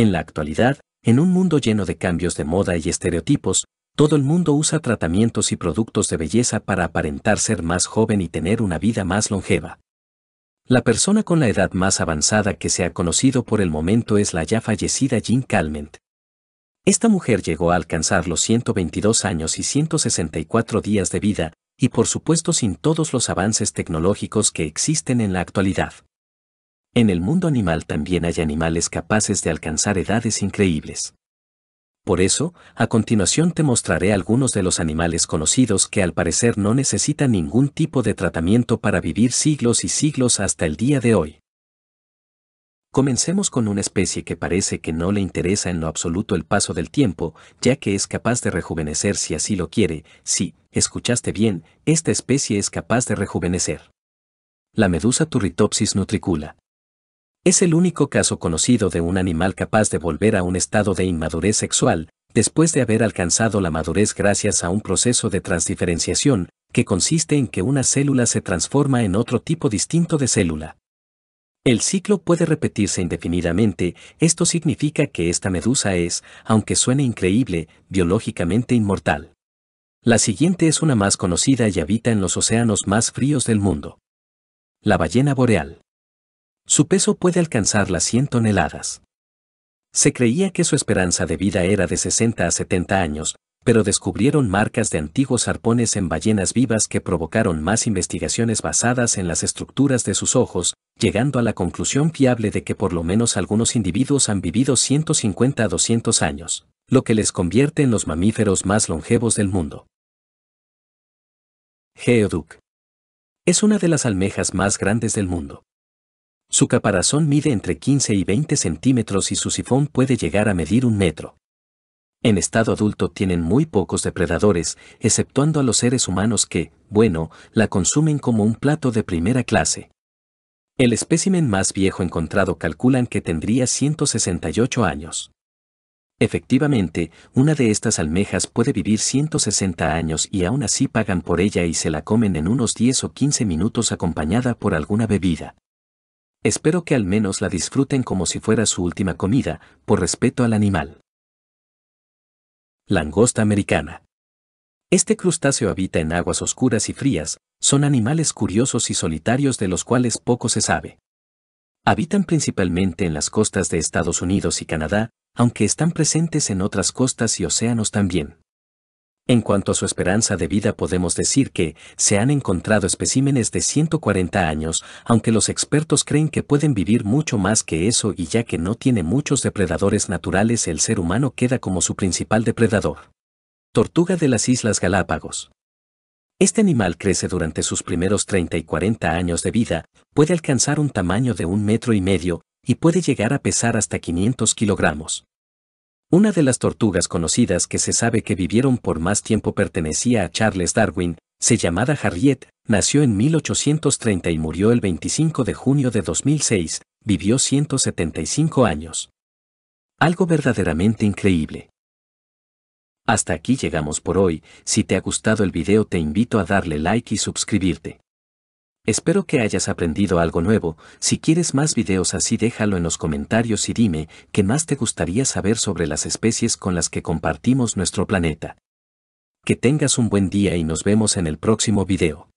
En la actualidad, en un mundo lleno de cambios de moda y estereotipos, todo el mundo usa tratamientos y productos de belleza para aparentar ser más joven y tener una vida más longeva. La persona con la edad más avanzada que se ha conocido por el momento es la ya fallecida Jean Calment. Esta mujer llegó a alcanzar los 122 años y 164 días de vida, y por supuesto sin todos los avances tecnológicos que existen en la actualidad. En el mundo animal también hay animales capaces de alcanzar edades increíbles. Por eso, a continuación te mostraré algunos de los animales conocidos que al parecer no necesitan ningún tipo de tratamiento para vivir siglos y siglos hasta el día de hoy. Comencemos con una especie que parece que no le interesa en lo absoluto el paso del tiempo, ya que es capaz de rejuvenecer si así lo quiere, si, escuchaste bien, esta especie es capaz de rejuvenecer. La medusa Turritopsis nutricula, es el único caso conocido de un animal capaz de volver a un estado de inmadurez sexual después de haber alcanzado la madurez gracias a un proceso de transdiferenciación, que consiste en que una célula se transforma en otro tipo distinto de célula. El ciclo puede repetirse indefinidamente, esto significa que esta medusa es, aunque suene increíble, biológicamente inmortal. La siguiente es una más conocida y habita en los océanos más fríos del mundo. La ballena boreal. Su peso puede alcanzar las 100 toneladas. Se creía que su esperanza de vida era de 60 a 70 años, pero descubrieron marcas de antiguos arpones en ballenas vivas que provocaron más investigaciones basadas en las estructuras de sus ojos, llegando a la conclusión fiable de que por lo menos algunos individuos han vivido 150 a 200 años, lo que les convierte en los mamíferos más longevos del mundo. Geoduc. Es una de las almejas más grandes del mundo. Su caparazón mide entre 15 y 20 centímetros y su sifón puede llegar a medir un metro. En estado adulto tienen muy pocos depredadores, exceptuando a los seres humanos que, bueno, la consumen como un plato de primera clase. El espécimen más viejo encontrado calculan que tendría 168 años. Efectivamente, una de estas almejas puede vivir 160 años y aún así pagan por ella y se la comen en unos 10 o 15 minutos acompañada por alguna bebida. Espero que al menos la disfruten como si fuera su última comida, por respeto al animal. Langosta americana. Este crustáceo habita en aguas oscuras y frías, son animales curiosos y solitarios de los cuales poco se sabe. Habitan principalmente en las costas de Estados Unidos y Canadá, aunque están presentes en otras costas y océanos también. En cuanto a su esperanza de vida podemos decir que se han encontrado especímenes de 140 años, aunque los expertos creen que pueden vivir mucho más que eso y ya que no tiene muchos depredadores naturales el ser humano queda como su principal depredador. Tortuga de las Islas Galápagos. Este animal crece durante sus primeros 30 y 40 años de vida, puede alcanzar un tamaño de un metro y medio y puede llegar a pesar hasta 500 kilogramos. Una de las tortugas conocidas que se sabe que vivieron por más tiempo pertenecía a Charles Darwin, se llamada Harriet, nació en 1830 y murió el 25 de junio de 2006, vivió 175 años. Algo verdaderamente increíble. Hasta aquí llegamos por hoy, si te ha gustado el video te invito a darle like y suscribirte. Espero que hayas aprendido algo nuevo, si quieres más videos así déjalo en los comentarios y dime qué más te gustaría saber sobre las especies con las que compartimos nuestro planeta. Que tengas un buen día y nos vemos en el próximo video.